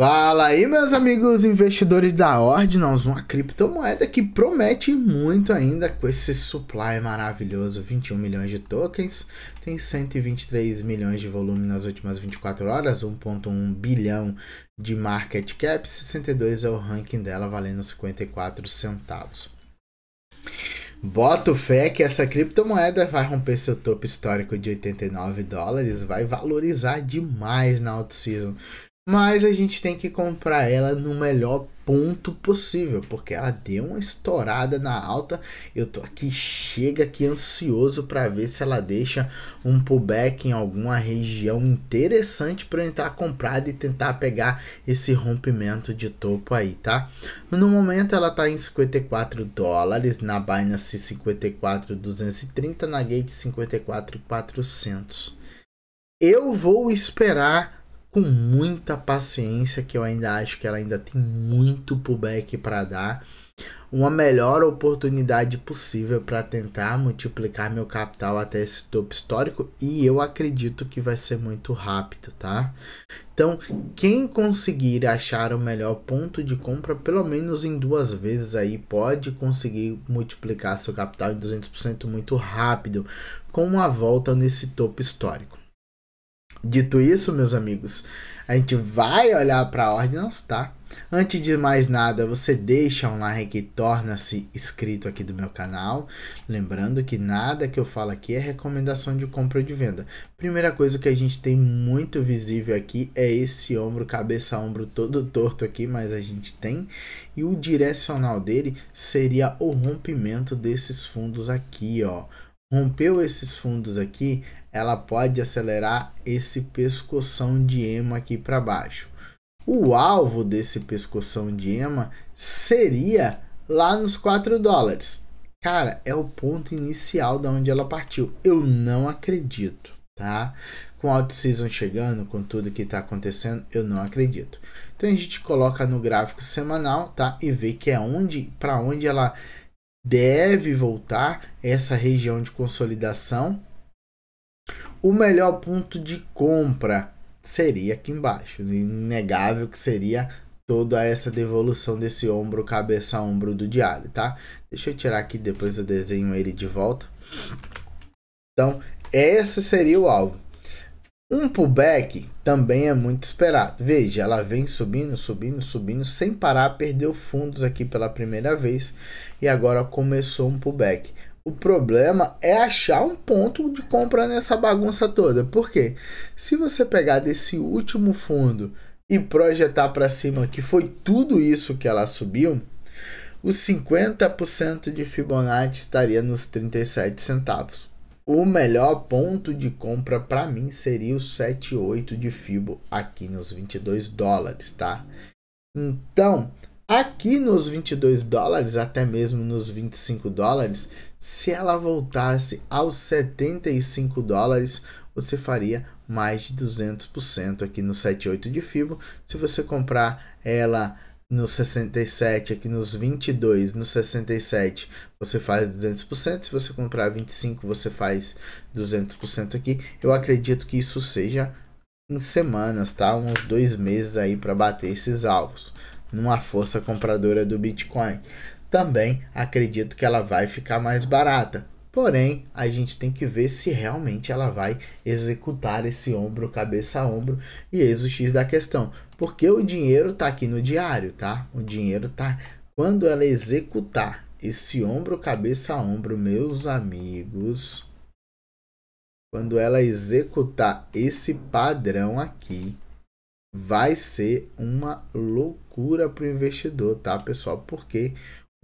Fala aí, meus amigos investidores da Ordinals, uma criptomoeda que promete muito ainda com esse supply maravilhoso, 21 milhões de tokens, tem 123 milhões de volume nas últimas 24 horas, 1.1 bilhão de market cap, 62 é o ranking dela, valendo 54 centavos. Boto fé que essa criptomoeda vai romper seu topo histórico de 89 dólares, vai valorizar demais na auto-season. Mas a gente tem que comprar ela no melhor ponto possível, porque ela deu uma estourada na alta. Eu tô aqui, chega aqui ansioso para ver se ela deixa um pullback em alguma região interessante para entrar comprada e tentar pegar esse rompimento de topo aí, tá? No momento ela tá em 54 dólares, na Binance 54,230, na Gate 54,400. Eu vou esperar com muita paciência, que eu ainda acho que ela ainda tem muito pullback para dar, uma melhor oportunidade possível para tentar multiplicar meu capital até esse topo histórico e eu acredito que vai ser muito rápido, tá? Então, quem conseguir achar o melhor ponto de compra, pelo menos em duas vezes aí, pode conseguir multiplicar seu capital em 200% muito rápido, com uma volta nesse topo histórico. Dito isso, meus amigos, a gente vai olhar para a ordem, não está? Antes de mais nada, você deixa um like e torna-se inscrito aqui do meu canal. Lembrando que nada que eu falo aqui é recomendação de compra ou de venda. Primeira coisa que a gente tem muito visível aqui é esse ombro, cabeça-ombro todo torto aqui, mas a gente tem. E o direcional dele seria o rompimento desses fundos aqui, ó. Rompeu esses fundos aqui, ela pode acelerar esse pescoção de ema aqui para baixo. O alvo desse pescoção de ema seria lá nos 4 dólares. Cara, é o ponto inicial da onde ela partiu. Eu não acredito, tá? Com a alt season chegando, com tudo que está acontecendo, eu não acredito. Então a gente coloca no gráfico semanal, tá? E vê que é onde, para onde ela deve voltar essa região de consolidação o melhor ponto de compra seria aqui embaixo. Inegável que seria toda essa devolução desse ombro, cabeça a ombro do diário, tá? Deixa eu tirar aqui, depois eu desenho ele de volta. Então, esse seria o alvo. Um pullback também é muito esperado. Veja, ela vem subindo, subindo, subindo, sem parar, perdeu fundos aqui pela primeira vez e agora começou um pullback. O problema é achar um ponto de compra nessa bagunça toda. Porque se você pegar desse último fundo e projetar para cima que foi tudo isso que ela subiu, os 50% de Fibonacci estaria nos 37 centavos. O melhor ponto de compra para mim seria o 7,8 de Fibo aqui nos 22 dólares, tá? Então, aqui nos 22 dólares, até mesmo nos 25 dólares, se ela voltasse aos 75 dólares, você faria mais de 200% aqui no 78 de FIBO. Se você comprar ela no 67, aqui nos 22, no 67 você faz 200%, se você comprar 25 você faz 200% aqui. Eu acredito que isso seja em semanas, tá? Uns dois meses aí para bater esses alvos numa força compradora do Bitcoin. Também acredito que ela vai ficar mais barata. Porém, a gente tem que ver se realmente ela vai executar esse ombro, cabeça a ombro e eis o X da questão. Porque o dinheiro está aqui no diário, tá? O dinheiro está Quando ela executar esse ombro, cabeça a ombro, meus amigos, quando ela executar esse padrão aqui, vai ser uma loucura para o investidor, tá, pessoal? Porque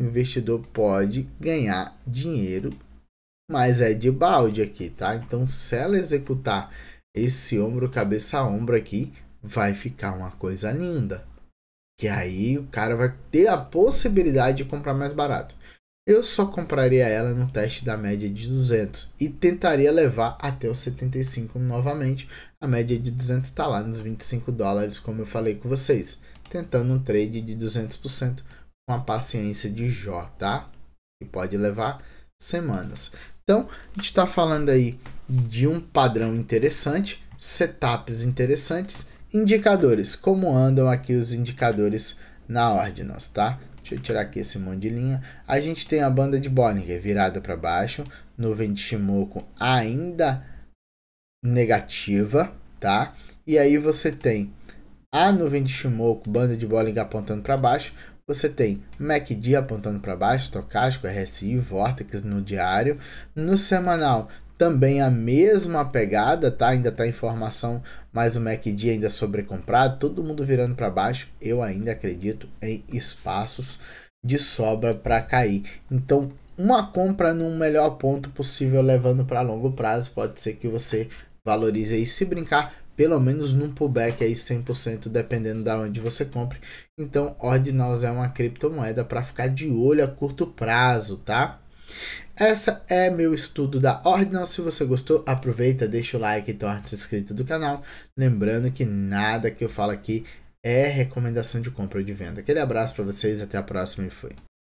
o investidor pode ganhar dinheiro, mas é de balde aqui, tá? Então, se ela executar esse ombro cabeça a ombro aqui, vai ficar uma coisa linda. Que aí o cara vai ter a possibilidade de comprar mais barato. Eu só compraria ela no teste da média de 200 e tentaria levar até os 75 novamente. A média de 200 está lá nos 25 dólares, como eu falei com vocês, tentando um trade de 200% com a paciência de Jó, tá? Que pode levar semanas. Então, a gente está falando aí de um padrão interessante, setups interessantes, indicadores, como andam aqui os indicadores na Ordinals, tá? Deixa eu tirar aqui esse monte de linha. A gente tem a banda de Bollinger é virada para baixo. Nuvem de Shimoku ainda negativa, tá? E aí você tem a nuvem de Shimoku, banda de Bollinger apontando para baixo. Você tem MACD apontando para baixo, tocástico, RSI, Vortex no diário. No semanal, também a mesma pegada, tá? Ainda tá formação mas o MACD ainda sobrecomprado, todo mundo virando para baixo. Eu ainda acredito em espaços de sobra para cair. Então, uma compra no melhor ponto possível, levando para longo prazo, pode ser que você valorize aí se brincar pelo menos num pullback aí 100% dependendo da onde você compre. Então, Ordinals é uma criptomoeda para ficar de olho a curto prazo, tá? Essa é meu estudo da Ordinal. Se você gostou, aproveita, deixa o like e torna se inscrito do canal. Lembrando que nada que eu falo aqui é recomendação de compra ou de venda. Aquele abraço para vocês, até a próxima e fui.